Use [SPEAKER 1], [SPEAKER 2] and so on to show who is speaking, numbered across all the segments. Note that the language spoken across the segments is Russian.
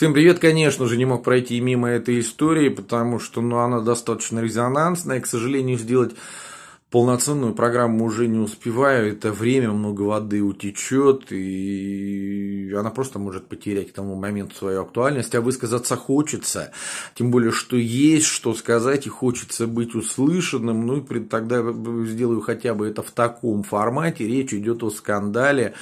[SPEAKER 1] Всем привет, конечно же, не мог пройти мимо этой истории, потому что ну, она достаточно резонансная. К сожалению, сделать полноценную программу уже не успеваю. Это время, много воды утечет, и она просто может потерять к тому моменту свою актуальность. А высказаться хочется, тем более, что есть что сказать, и хочется быть услышанным. Ну и тогда сделаю хотя бы это в таком формате. Речь идет о скандале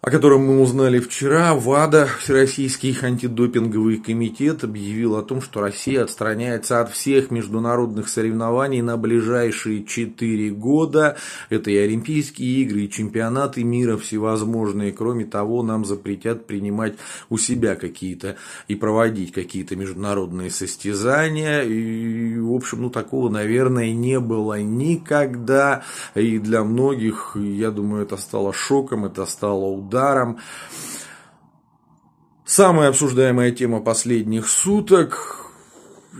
[SPEAKER 1] о котором мы узнали вчера, ВАДА, Всероссийский антидопинговый комитет, объявил о том, что Россия отстраняется от всех международных соревнований на ближайшие 4 года. Это и Олимпийские игры, и чемпионаты мира всевозможные. Кроме того, нам запретят принимать у себя какие-то и проводить какие-то международные состязания. И, в общем, ну такого, наверное, не было никогда. И для многих, я думаю, это стало шоком, это стало ударом. Самая обсуждаемая тема последних суток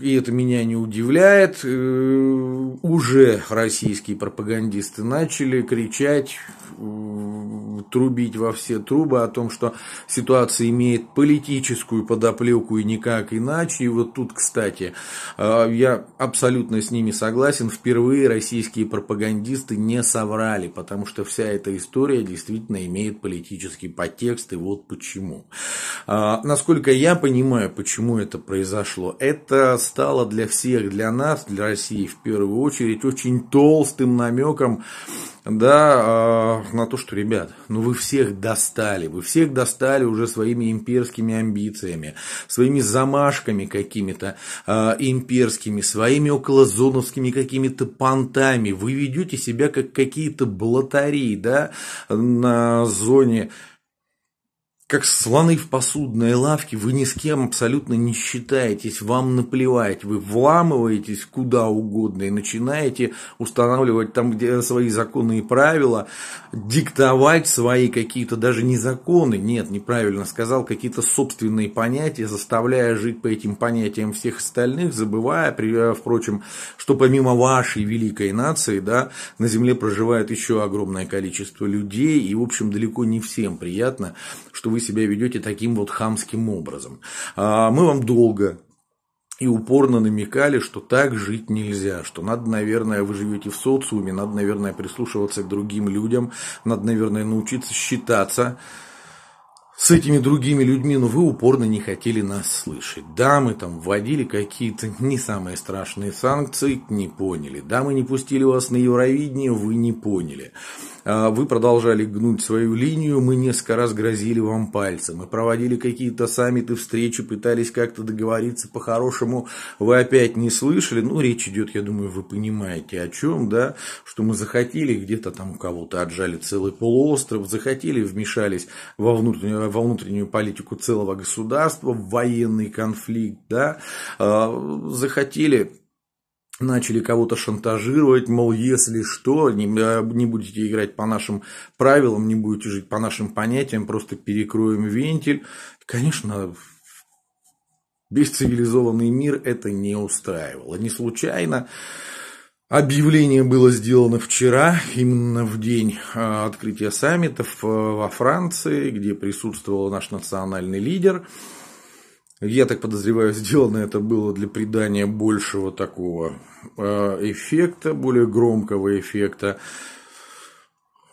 [SPEAKER 1] и это меня не удивляет, э, уже российские пропагандисты начали кричать э, трубить во все трубы о том, что ситуация имеет политическую подоплеку и никак иначе. И вот тут, кстати, э, я абсолютно с ними согласен. Впервые российские пропагандисты не соврали, потому что вся эта история действительно имеет политический подтекст, и вот почему. Э, насколько я понимаю, почему это произошло, это стало для всех, для нас, для России в первую очередь, очень толстым намеком да, а, на то, что, ребят, ну вы всех достали, вы всех достали уже своими имперскими амбициями, своими замашками какими-то э, имперскими, своими околозоновскими какими-то понтами, вы ведете себя как какие-то блатари, да, на зоне как слоны в посудной лавке, вы ни с кем абсолютно не считаетесь, вам наплевать, вы вламываетесь куда угодно и начинаете устанавливать там где свои законы и правила, диктовать свои какие-то даже не законы, нет, неправильно сказал, какие-то собственные понятия, заставляя жить по этим понятиям всех остальных, забывая, э, впрочем, что помимо вашей великой нации, да, на Земле проживает еще огромное количество людей, и, в общем, далеко не всем приятно, что вы себя ведете таким вот хамским образом. А, мы вам долго и упорно намекали, что так жить нельзя, что надо, наверное, вы живете в социуме, надо, наверное, прислушиваться к другим людям, надо, наверное, научиться считаться с этими другими людьми, но вы упорно не хотели нас слышать. Да, мы там вводили какие-то не самые страшные санкции, не поняли. Да, мы не пустили вас на Евровидение, вы не поняли. А, вы продолжали гнуть свою линию, мы несколько раз грозили вам пальцем. Мы проводили какие-то саммиты, встречи, пытались как-то договориться по-хорошему. Вы опять не слышали. Ну, речь идет, я думаю, вы понимаете, о чем, да? Что мы захотели, где-то там кого-то отжали целый полуостров, захотели, вмешались во внутреннюю, во внутреннюю политику целого государства, в военный конфликт, да? А, захотели начали кого-то шантажировать, мол, если что, не, э, не будете играть по нашим правилам, не будете жить по нашим понятиям, просто перекроем вентиль. Конечно, весь цивилизованный мир это не устраивало. Не случайно объявление было сделано вчера, именно в день э, открытия саммитов э, во Франции, где присутствовал наш национальный лидер – я так подозреваю, сделано это было для придания большего такого э, эффекта, более громкого эффекта.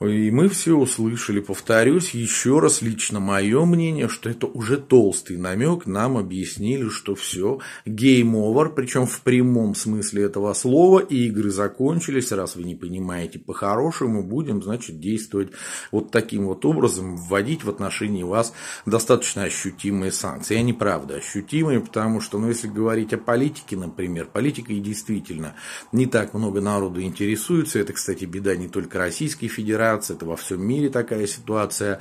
[SPEAKER 1] И мы все услышали. Повторюсь еще раз лично мое мнение, что это уже толстый намек. Нам объяснили, что все, гейм-овер, причем в прямом смысле этого слова, и игры закончились. Раз вы не понимаете по-хорошему, будем, значит, действовать вот таким вот образом, вводить в отношении вас достаточно ощутимые санкции. И они, правда, ощутимые, потому что, ну, если говорить о политике, например, политикой действительно не так много народу интересуется. Это, кстати, беда не только Российской Федерации, декорации, это во всем мире такая ситуация.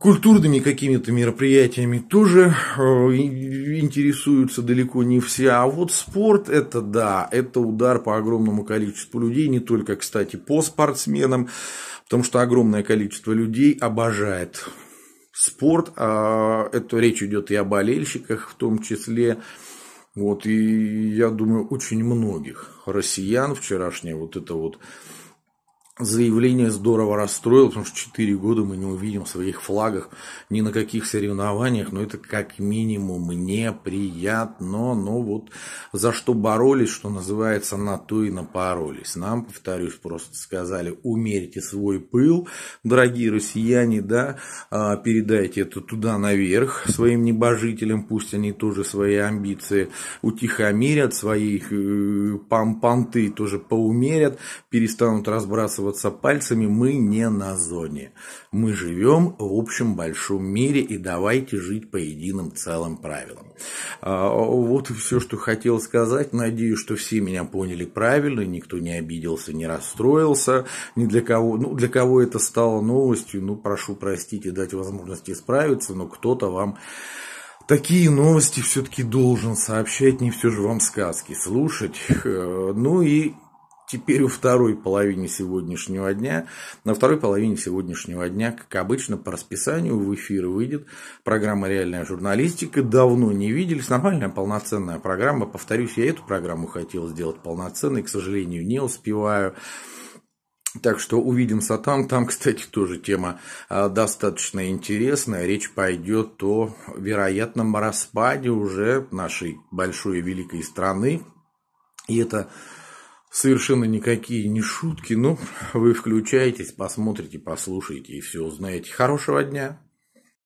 [SPEAKER 1] Культурными какими-то мероприятиями тоже э, интересуются далеко не все. А вот спорт – это да, это удар по огромному количеству людей, не только, кстати, по спортсменам, потому что огромное количество людей обожает спорт. А это речь идет и о болельщиках в том числе. Вот, и я думаю, очень многих россиян вчерашняя вот эта вот заявление здорово расстроило, потому что 4 года мы не увидим в своих флагах ни на каких соревнованиях, но это как минимум неприятно, но вот за что боролись, что называется, на то и напоролись. Нам, повторюсь, просто сказали, умерьте свой пыл, дорогие россияне, да, а, передайте это туда наверх своим небожителям, пусть они тоже свои амбиции утихомирят, свои э, пампанты тоже поумерят, перестанут разбрасывать прикасываться пальцами, мы не на зоне. Мы живем в общем большом мире, и давайте жить по единым целым правилам. А, вот и все, что хотел сказать. Надеюсь, что все меня поняли правильно, никто не обиделся, не расстроился. Ни для кого, ну, для кого это стало новостью, ну, прошу простить и дать возможность исправиться, но кто-то вам такие новости все-таки должен сообщать, не все же вам сказки слушать. Э, ну и теперь у второй половине сегодняшнего дня. На второй половине сегодняшнего дня, как обычно, по расписанию в эфир выйдет программа «Реальная журналистика». Давно не виделись. Нормальная, полноценная программа. Повторюсь, я эту программу хотел сделать полноценной. К сожалению, не успеваю. Так что увидимся там. Там, кстати, тоже тема а, достаточно интересная. Речь пойдет о вероятном распаде уже нашей большой и великой страны. И это совершенно никакие не шутки. Ну, вы включаетесь, посмотрите, послушайте и все узнаете. Хорошего дня!